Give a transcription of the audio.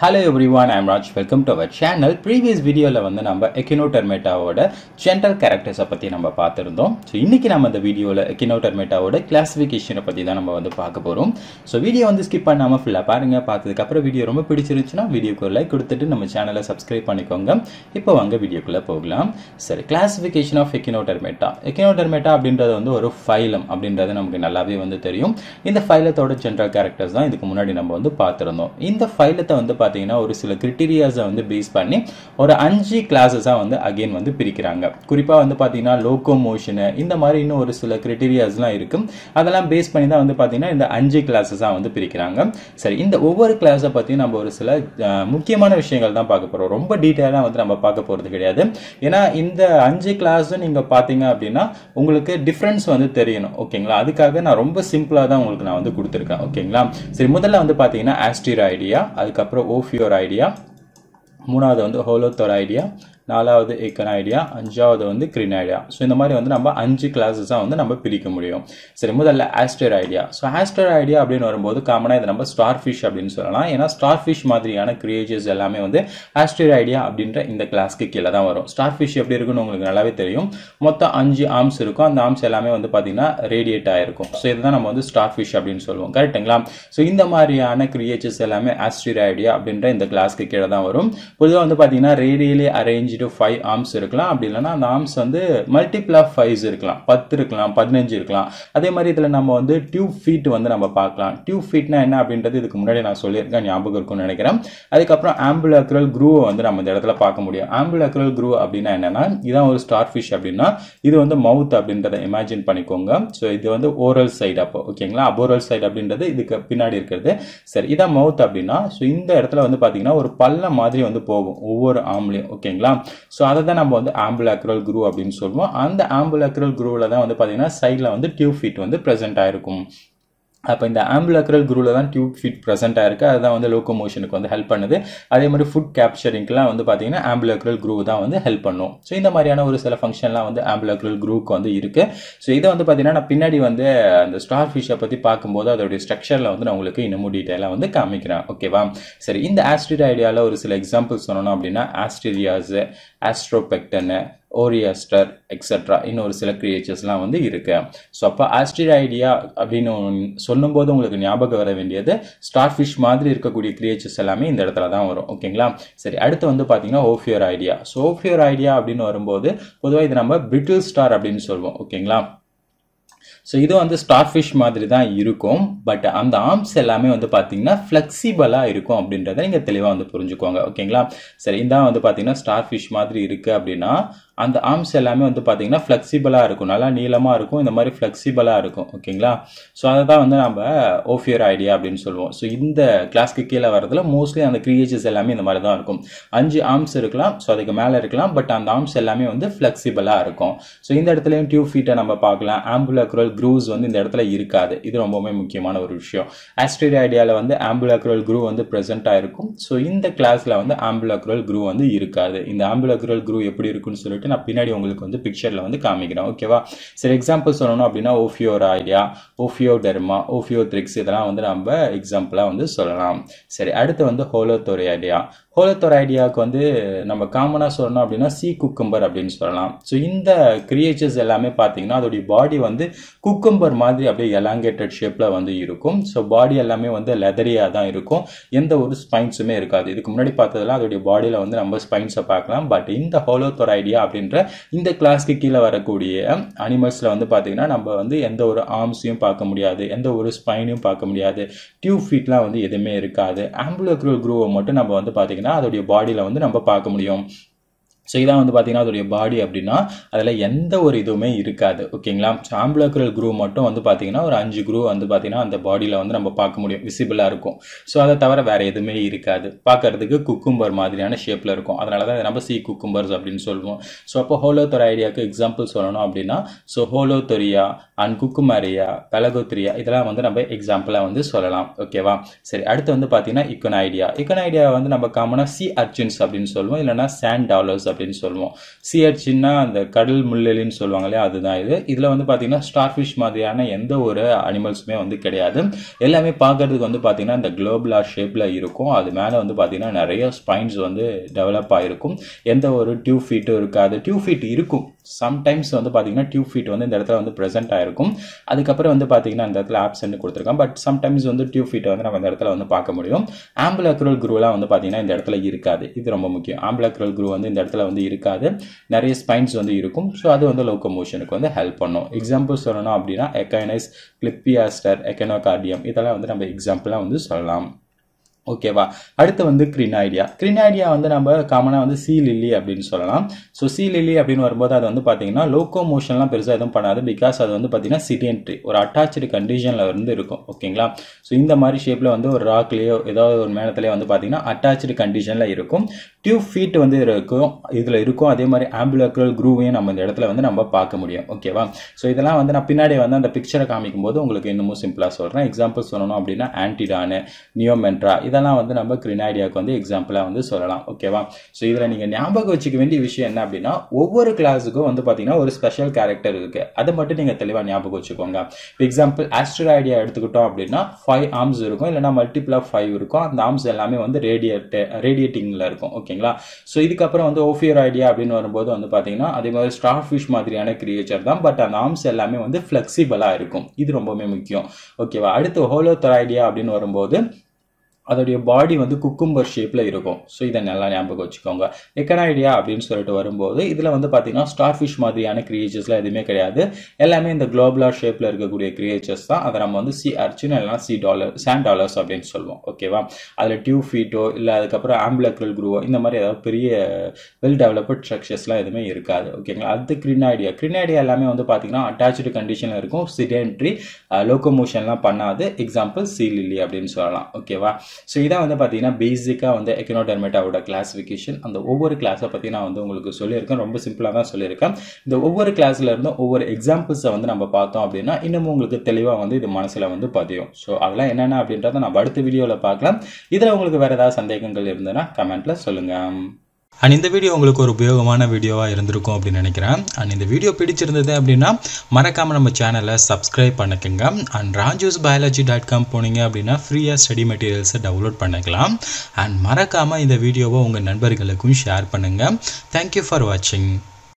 hello everyone I'm Raj welcome to our channel previous வீடியோவில் வந்து நம்ம எக்கினோ டெர்மேட்டாவோட ஜென்ரல் கேரக்டர்ஸை பற்றி நம்ம பார்த்துருந்தோம் ஸோ இன்றைக்கி நம்ம இந்த வீடியோவில் எக்கினோ டெர்மேட்டாவோட கிளாஸிஃபிகேஷனை பற்றி தான் நம்ம வந்து பார்க்க போகிறோம் ஸோ வீடியோ வந்து ஸ்கிப் பண்ணாமல் ஃபுல்லாக பாருங்கள் பார்த்ததுக்கப்புறம் வீடியோ ரொம்ப பிடிச்சிருந்துச்சுன்னா வீடியோக்கு லைக் கொடுத்துட்டு நம்ம சேனலை சப்ஸ்கிரைப் பண்ணிக்கோங்க இப்போ வாங்க வீடியோக்குள்ளே போகலாம் சரி கிளாஸிஃபிகேஷன் ஆஃப் எக்கினோ டெர்மேட்டா எக்கினோ டெர்மேட்டா அப்படின்றது வந்து ஒரு ஃபைலம் அப்படின்றது நமக்கு நல்லாவே வந்து தெரியும் இந்த ஃபைலத்தோட ஜென்ரல் கேரக்டர்ஸ் தான் இதுக்கு முன்னாடி நம்ம வந்து பார்த்துருந்தோம் இந்த ஃபைலத்தை வந்து பார்த்தீங்கன்னா ஒரு சில கிரிட்டீரியாஸை வந்து பேஸ் பண்ணி ஒரு அஞ்சு கிளாஸஸாக வந்து அகெயின் வந்து பிரிக்கிறாங்க குறிப்பாக வந்து பார்த்தீங்கன்னா லோக்கோ மோஷனு இந்த மாதிரி இன்னும் ஒரு சில கிரிட்டீரியாஸ்லாம் இருக்கும் அதெல்லாம் பேஸ் பண்ணி தான் வந்து பார்த்தீங்கன்னா இந்த அஞ்சு கிளாஸஸாக வந்து பிரிக்கிறாங்க சரி இந்த ஒவ்வொரு கிளாஸை பற்றி நம்ம ஒரு சில முக்கியமான விஷயங்கள் தான் பார்க்க போகிறோம் ரொம்ப டீட்டெயிலாக வந்து நம்ம பார்க்க போகிறது கிடையாது ஏன்னா இந்த அஞ்சு கிளாஸும் நீங்கள் பார்த்தீங்க அப்படின்னா உங்களுக்கு டிஃப்ரென்ஸ் வந்து தெரியணும் ஓகேங்களா அதுக்காக நான் ரொம்ப சிம்பிளாக தான் உங்களுக்கு நான் வந்து கொடுத்துருக்கேன் ஓகேங்களா சரி முதல்ல வந்து பார்த்தீங்கன்னா ஐடியா அதுக்கப்புறம் ஓஃபியோர் ஐடியா மூணாவது வந்து ஹோலோத்தோர் ஐடியா நாலாவது ஏக்கன் ஐடியா அஞ்சாவது வந்து கிரீன் ஐடியா ஸோ இந்த மாதிரி வந்து நம்ம அஞ்சு கிளாஸஸாக வந்து நம்ம பிரிக்க முடியும் சரி முதல்ல Asteroidea so Asteroidea அப்படின்னு வரும்போது காமனாக இதை நம்ம ஸ்டார் ஃபிஷ் அப்படின்னு சொல்லலாம் ஏன்னா ஸ்டார் ஃபிஷ் மாதிரியான கிரியேச்சர்ஸ் எல்லாமே வந்து ஆஸ்டர் ஐடியா அப்படின்ற இந்த கிளாஸ்க்கு கீழே தான் வரும் ஸ்டார் ஃபிஷ் எப்படி இருக்குன்னு உங்களுக்கு நல்லாவே தெரியும் மொத்தம் அஞ்சு ஆர்ம்ஸ் இருக்கும் அந்த ஆர்ம்ஸ் எல்லாமே வந்து பார்த்தீங்கன்னா ரேடியேட் ஆகிருக்கும் ஸோ இதுதான் நம்ம வந்து ஸ்டார் ஃபிஷ் அப்படின்னு சொல்லுவோம் கரெக்டுங்களா ஸோ இந்த மாதிரியான கிரியேச்சர்ஸ் எல்லாமே ஆஸ்டர் ஐடியா அப்படின்ற இந்த கிளாஸ்க்கு கீழே தான் வரும் பொதுவாக வந்து பார்த்தீங்கன்னா radially arrange digit five arms இருக்கலாம் அப்படி இல்லைனா அந்த ஆர்ம்ஸ் வந்து மல்டிபிள் ஆஃப் ஃபைவ்ஸ் இருக்கலாம் பத்து இருக்கலாம் பதினஞ்சு இருக்கலாம் அதே மாதிரி இதில் நம்ம வந்து டியூப் ஃபீட் வந்து நம்ம பார்க்கலாம் டியூப் ஃபீட்னா என்ன அப்படின்றது இதுக்கு முன்னாடி நான் சொல்லியிருக்கேன் ஞாபகம் இருக்கும்னு நினைக்கிறேன் அதுக்கப்புறம் ஆம்புலாக்குரல் குரூவை வந்து நம்ம இந்த இடத்துல பார்க்க முடியும் ஆம்புலாக்குரல் குரூ அப்படின்னா என்னென்னா இதான் ஒரு ஸ்டார் ஃபிஷ் அப்படின்னா இது வந்து மவுத் அப்படின்றத இமேஜின் பண்ணிக்கோங்க ஸோ இது வந்து ஓரல் சைடு அப்போ ஓகேங்களா அபோரல் சைடு அப்படின்றது இதுக்கு பின்னாடி இருக்கிறது சரி இதான் மவுத் அப்படின்னா ஸோ இந்த இடத்துல வந்து பார்த்தீங்கன்னா ஒரு பல்ல மாதிரி வந்து போகும் ஒவ்வொரு ஆம்லேயும் ஓகேங்களா ஸோ அதை தான் நம்ம வந்து ஆம்புலாக்ரல் குரூ அப்படின்னு சொல்லுவோம் அந்த ஆம்புலாக்ரல் குரூவில் தான் வந்து பார்த்தீங்கன்னா சைடில் வந்து டியூப் ஃபீட் வந்து ப்ரெசென்ட் ஆகிருக்கும் அப்போ இந்த ஆம்புலக்ரல் குரூவில் தான் டியூப் ஃபிட் ப்ரெசென்ட்டாக இருக்குது அதுதான் வந்து லோக்கோமோஷனுக்கு வந்து ஹெல்ப் பண்ணுது அதே மாதிரி ஃபுட் கேப்சரிங்க்கெலாம் வந்து பார்த்தீங்கன்னா ஆம்புலக்ரல் குரூ தான் வந்து ஹெல்ப் பண்ணும் ஸோ இந்த மாதிரியான ஒரு சில ஃபங்க்ஷன்லாம் வந்து ஆம்புலக்ரல் குரூவுக்கு வந்து இருக்குது ஸோ இதை வந்து பார்த்தீங்கன்னா நான் பின்னாடி வந்து அந்த ஸ்டார் ஃபிஷ்ஷை பற்றி பார்க்கும்போது அதோடைய ஸ்ட்ரக்சரில் வந்து நான் உங்களுக்கு இன்னமும் டீட்டெயிலாக வந்து காமிக்கிறேன் ஓகேவா சரி இந்த ஆஸ்ட்ரிட் ஐடியாவில் ஒரு சில எக்ஸாம்பிள்ஸ் சொன்னோம் அப்படின்னா ஆஸ்ட்ரீரியாஸு ஆஸ்ட்ரோபெக்டனு ஓரியஸ்டர் எக்ஸட்ரா இன்னொரு சில கிரியேச்சர்ஸ்லாம் வந்து இருக்குது ஸோ அப்போ ஆஸ்ட்ரியாய்டியா அப்படின்னு சொல்லும்போது உங்களுக்கு ஞாபகம் வர வேண்டியது ஸ்டார் ஃபிஷ் மாதிரி இருக்கக்கூடிய கிரியேச்சர்ஸ் எல்லாமே இந்த இடத்துல தான் வரும் ஓகேங்களா சரி அடுத்து வந்து பார்த்தீங்கன்னா Ophiuroidea so Ophiuroidea அப்படின்னு வரும்போது பொதுவாக இது நம்ம பிரிட்டில் ஸ்டார் அப்படின்னு சொல்லுவோம் ஓகேங்களா ஸோ இது வந்து ஸ்டார் ஃபிஷ் மாதிரி தான் இருக்கும் பட் அந்த ஆர்ம்ஸ் எல்லாமே வந்து பார்த்தீங்கன்னா ஃப்ளெக்சிபிளாக இருக்கும் அப்படின்றத நீங்கள் தெளிவாக வந்து புரிஞ்சுக்கோங்க ஓகேங்களா சரி இந்த வந்து பார்த்தீங்கன்னா ஸ்டார் ஃபிஷ் மாதிரி இருக்குது அப்படின்னா அந்த ஆர்ம்ஸ் எல்லாமே வந்து பார்த்தீங்கன்னா ஃப்ளெக்சிபிளாக இருக்கும் நல்லா நீளமாக இருக்கும் இந்த மாதிரி ஃப்ளெக்சிபிளாக இருக்கும் ஓகேங்களா ஸோ அதை தான் வந்து நம்ம ஓஃபியர் ஐடியா அப்படின்னு சொல்லுவோம் ஸோ இந்த கிளாஸ்க்கு கீழே வரதுல மோஸ்ட்லி அந்த கிரியேச்சர்ஸ் எல்லாமே இந்த மாதிரி தான் இருக்கும் அஞ்சு ஆர்ம்ஸ் இருக்கலாம் ஸோ அதுக்கு மேலே இருக்கலாம் பட் அந்த ஆர்ம்ஸ் எல்லாமே வந்து ஃப்ளெக்சிபிளாக இருக்கும் ஸோ இந்த இடத்துலையும் டியூப் ஃபீட்டை நம்ம பார்க்கலாம் ஆம்புலக்ரல் க்ரூஸ் வந்து இந்த இடத்துல இருக்காது இது ரொம்பவுமே முக்கியமான ஒரு விஷயம் ஆஸ்ட்ரேலியா ஐடியாவில் வந்து ஆம்புலக்ரல் க்ரூ வந்து ப்ரெசென்ட்டாக இருக்கும் ஸோ இந்த கிளாஸில் வந்து ஆம்புலக்ரல் க்ரூ வந்து இருக்காது இந்த ஆம்புலக்ரல் க்ரூ எப்படி இருக்குன்னு சொல்லிட்டு நான் பின்னாடி உங்களுக்கு வந்து பிக்சரில் வந்து காமிக்கிறேன் ஓகேவா சரி எக்ஸாம்பிள் சொல்லணும் அப்படின்னா ஓஃபியோர் ஐடியா ஓஃபியோ டெர்மா ஓஃபியோ த்ரிக்ஸ் இதெல்லாம் வந்து நம்ம எக்ஸாம்பிளாக வந்து சொல்லலாம் சரி அடுத்து வந்து ஹோலோத்தோரி ஐடியா ஹோலத்தோர் ஐடியாவுக்கு வந்து நம்ம காமனாக சொல்லணும் அப்படின்னா சி குக்கம்பர் அப்படின்னு சொல்லலாம் ஸோ இந்த கிரியேச்சர்ஸ் எல்லாமே பார்த்தீங்கன்னா அதோடைய பாடி வந்து குக்கம்பர் மாதிரி அப்படியே எலாங்கேட்டட் ஷேப்பில் வந்து இருக்கும் ஸோ பாடி எல்லாமே வந்து லெதரியாக தான் இருக்கும் எந்த ஒரு ஸ்பைன்ஸுமே இருக்காது இதுக்கு முன்னாடி பார்த்ததெல்லாம் அதோடைய பாடியில் வந்து நம்ம ஸ்பைன்ஸை பார்க்கலாம் பட் இந்த ஹோலோத்தோர் ஐடியா அப்படி அப்படின்ற இந்த கிளாஸ்க்கு கீழே வரக்கூடிய அனிமல்ஸில் வந்து பார்த்தீங்கன்னா நம்ம வந்து எந்த ஒரு ஆர்ம்ஸையும் பார்க்க முடியாது எந்த ஒரு ஸ்பைனையும் பார்க்க முடியாது டியூப் ஃபீட்லாம் வந்து எதுவுமே இருக்காது ஆம்புலக்ரூல் குரூவை மட்டும் நம்ம வந்து பார்த்தீங்கன்னா அதோடைய பாடியில் வந்து நம்ம பார்க்க முடியும் ஸோ இதான் வந்து பார்த்திங்கன்னா அதோடைய பாடி அப்படின்னா அதில் எந்த ஒரு இதுவுமே இருக்காது ஓகேங்களா ஸோ குரூவ் குரூ மட்டும் வந்து பார்த்தீங்கன்னா ஒரு அஞ்சு குரூ வந்து பார்த்தீங்கன்னா அந்த பாடியில் வந்து நம்ம பார்க்க முடியும் விசிபிளாக இருக்கும் ஸோ அதை தவிர வேறு எதுவுமே இருக்காது பார்க்குறதுக்கு குக்கும்பர் மாதிரியான ஷேப்பில் இருக்கும் அதனால தான் நம்ம சி குக்கும்பர்ஸ் அப்படின்னு சொல்லுவோம் ஸோ அப்போ ஹோலோத்தொர ஐடியாவுக்கு எக்ஸாம்பிள் சொல்லணும் அப்படின்னா ஸோ ஹோலோத்தொரியா அண்ட் குக்குமரியா பலகோத்திரியா இதெல்லாம் வந்து நம்ம எக்ஸாம்பிளாக வந்து சொல்லலாம் ஓகேவா சரி அடுத்து வந்து பார்த்திங்கன்னா இக்கன் ஐடியா இக்கன் ஐடியா வந்து நம்ம காமனாக சி அர்ஜின்ஸ் அப்படின்னு சொல்லுவோம் இல்லைனா சேண்ட் டாலர்ஸ் அப்படின்னு சொல்லுவோம் சிஹெச்சின்னா அந்த கடல் முள்ளெலின்னு சொல்லுவாங்க இல்லையா அதுதான் இது இதில் வந்து பார்த்தீங்கன்னா ஸ்டார்ஃபிஷ் மாதிரியான எந்த ஒரு அனிமல்ஸுமே வந்து கிடையாது எல்லாமே பார்க்கறதுக்கு வந்து பார்த்தீங்கன்னா இந்த குளோபலா ஷேப்பில் இருக்கும் அது மேலே வந்து பார்த்தீங்கன்னா நிறைய ஸ்பைன்ஸ் வந்து டெவலப் ஆகிருக்கும் எந்த ஒரு டியூ ஃபீட்டும் இருக்காது டியூ ஃபீட் இருக்கும் சம்டைம்ஸ் வந்து பார்த்தீங்கன்னா டியூப் ஃபீட் வந்து இந்த இடத்துல வந்து ப்ரெசென்ட் ஆயிருக்கும் அதுக்கப்புறம் வந்து பார்த்தீங்கன்னா இந்த இடத்துல ஆப்சன்ட் கொடுத்துருக்கோம் பட் சம்டைம்ஸ் வந்து டியூப் ஃபீட்டை வந்து நம்ம இந்த இடத்துல வந்து பார்க்க முடியும் ஆம்புலக்ரல் குரூலாம் வந்து பார்த்தீங்கன்னா இந்த இடத்துல இருக்காது இது ரொம்ப முக்கியம் ஆம்பிளக்ரல் குரூ வந்து இந்த இடத்துல வந்து இருக்காது நிறைய ஸ்பைன்ஸ் வந்து இருக்கும் ஸோ அது வந்து மோஷனுக்கு வந்து ஹெல்ப் பண்ணும் எக்ஸாம்பிள் சொல்லணும் அப்படின்னா எக்கைனைஸ் கிளிப்பியாஸ்டர் எக்கனோகார்டியம் இதெல்லாம் வந்து நம்ம எக்ஸாம்பிளாக வந்து சொல்லலாம் ஓகேவா அடுத்து வந்து கிரினாய்டியா கிரினாய்டியா வந்து நம்ம காமனாக வந்து சீ லில்லி அப்படின்னு சொல்லலாம் ஸோ சீ லில்லி அப்படின்னு வரும்போது அது வந்து பார்த்தீங்கன்னா லோக்கோ மோஷன்லாம் பெருசாக எதுவும் பண்ணாது பிகாஸ் அது வந்து பார்த்தீங்கன்னா சிடென்ட்ரி ஒரு அட்டாச்சு கண்டிஷனில் வந்து இருக்கும் ஓகேங்களா ஸோ இந்த மாதிரி ஷேப்பில் வந்து ஒரு ராக்லேயோ ஏதாவது ஒரு மேலத்துலேயோ வந்து பார்த்தீங்கன்னா அட்டாச்சு கண்டிஷனில் இருக்கும் டியூப் ஃபீட் வந்து இருக்கும் இதில் இருக்கும் அதே மாதிரி ஆம்புலக்ரல் குரூவையும் நம்ம இந்த இடத்துல வந்து நம்ம பார்க்க முடியும் ஓகேவா ஸோ இதெல்லாம் வந்து நான் பின்னாடி வந்து அந்த பிக்சரை காமிக்கும் போது உங்களுக்கு இன்னமும் சிம்பிளாக சொல்கிறேன் எக்ஸாம்பிள் சொல்லணும் அப்படின்னா ஆன்டிடானு நியோமென்ட்ரா இதெல்லாம் வந்து நம்ம கிரினாடியாவுக்கு வந்து எக்ஸாம்பிளாக வந்து சொல்லலாம் ஓகேவா ஸோ இதில் நீங்கள் ஞாபகம் வச்சுக்க வேண்டிய விஷயம் என்ன அப்படின்னா ஒவ்வொரு கிளாஸுக்கும் வந்து பார்த்தீங்கன்னா ஒரு ஸ்பெஷல் கேரக்டர் இருக்குது அதை மட்டும் நீங்கள் தெளிவாக ஞாபகம் வச்சுக்கோங்க எக்ஸாம்பிள் ஆஸ்ட்ராய்டியா எடுத்துக்கிட்டோம் அப்படின்னா ஃபைவ் ஆர்ம்ஸ் இருக்கும் இல்லைனா மல்டிபிள் ஃபைவ் இருக்கும் அந்த ஆர்ம்ஸ் எல்லாமே வந்து ரேடியேட்டு ரேடியேட்டிங்கில் இருக்கும் ஓகே ஓகேங்களா ஸோ இதுக்கப்புறம் வந்து ஓஃபியர் ஐடியா அப்படின்னு வரும்போது வந்து பார்த்தீங்கன்னா அதே மாதிரி ஸ்டாஃப் ஃபிஷ் மாதிரியான கிரியேச்சர் தான் பட் அந்த ஆம்ஸ் எல்லாமே வந்து ஃப்ளெக்சிபிளாக இருக்கும் இது ரொம்பவுமே முக்கியம் ஓகேவா அடுத்து ஹோலோ ஹோலோத்தர் ஐடியா அப்படின்னு வரும்போது அதோடைய பாடி வந்து குக்கும்பர் ஷேப்பில் இருக்கும் ஸோ இதை நல்லா ஞாபகம் வச்சுக்கோங்க எக்கனாய்டியா அப்படின்னு சொல்லிட்டு வரும்போது இதில் வந்து பார்த்தீங்கன்னா ஸ்டார் ஃபிஷ் மாதிரியான கிரியேச்சர்ஸ்லாம் எதுவுமே கிடையாது எல்லாமே இந்த குளோபுலார் ஷேப்பில் இருக்கக்கூடிய கிரியேச்சர்ஸ் தான் அதை நம்ம வந்து சி அர்ச்சுன்னு எல்லாம் சி டாலர் சாண்ட் டாலர்ஸ் அப்படின்னு சொல்லுவோம் ஓகேவா அதில் டியூ ஃபீட்டோ இல்லை அதுக்கப்புறம் ஆம்பிளக்ரல் குருவோ இந்த மாதிரி ஏதாவது பெரிய வெல் டெவலப்ட் ஸ்ட்ரக்சர்ஸ்லாம் எதுவுமே இருக்காது ஓகேங்களா அது கிரினாய்டியா கிரினாய்டியா எல்லாமே வந்து பார்த்தீங்கன்னா அட்டாச்சு கண்டிஷனில் இருக்கும் சிடென்ட்ரி லோக்கோமோஷன்லாம் பண்ணாது எக்ஸாம்பிள் சீலிலி அப்படின்னு சொல்லலாம் ஓகேவா ஸோ இதான் வந்து பார்த்தீங்கன்னா பேசிக்காக வந்து எக்கனோடெர்மேட்டாவோட கிளாஸிஃபிகேஷன் அந்த ஒவ்வொரு கிளாஸை பற்றி நான் வந்து உங்களுக்கு சொல்லியிருக்கேன் ரொம்ப சிம்பிளாக தான் சொல்லியிருக்கேன் இந்த ஒவ்வொரு கிளாஸில் இருந்தும் ஒவ்வொரு எக்ஸாம்பிள்ஸை வந்து நம்ம பார்த்தோம் அப்படின்னா இன்னமும் உங்களுக்கு தெளிவாக வந்து இது மனசில் வந்து பதியும் ஸோ அதெல்லாம் என்னென்ன அப்படின்றத நம்ம அடுத்த வீடியோவில் பார்க்கலாம் இதில் உங்களுக்கு வேறு ஏதாவது சந்தேகங்கள் இருந்ததுன்னா கமெண்ட்டில் சொல்லுங்கள் அண்ட் இந்த வீடியோ உங்களுக்கு ஒரு உபயோகமான வீடியோவாக இருந்திருக்கும் அப்படின்னு நினைக்கிறேன் அண்ட் இந்த வீடியோ பிடிச்சிருந்தது அப்படின்னா மறக்காமல் நம்ம சேனலை சப்ஸ்கிரைப் பண்ணிக்கோங்க and Raju's biology dot com போனீங்க அப்படின்னா ஃப்ரீயாக ஸ்டடி மெட்டீரியல்ஸை டவுன்லோட் பண்ணிக்கலாம் அண்ட் மறக்காமல் இந்த வீடியோவை உங்கள் நண்பர்களுக்கும் ஷேர் பண்ணுங்கள் தேங்க்யூ ஃபார் வாட்சிங்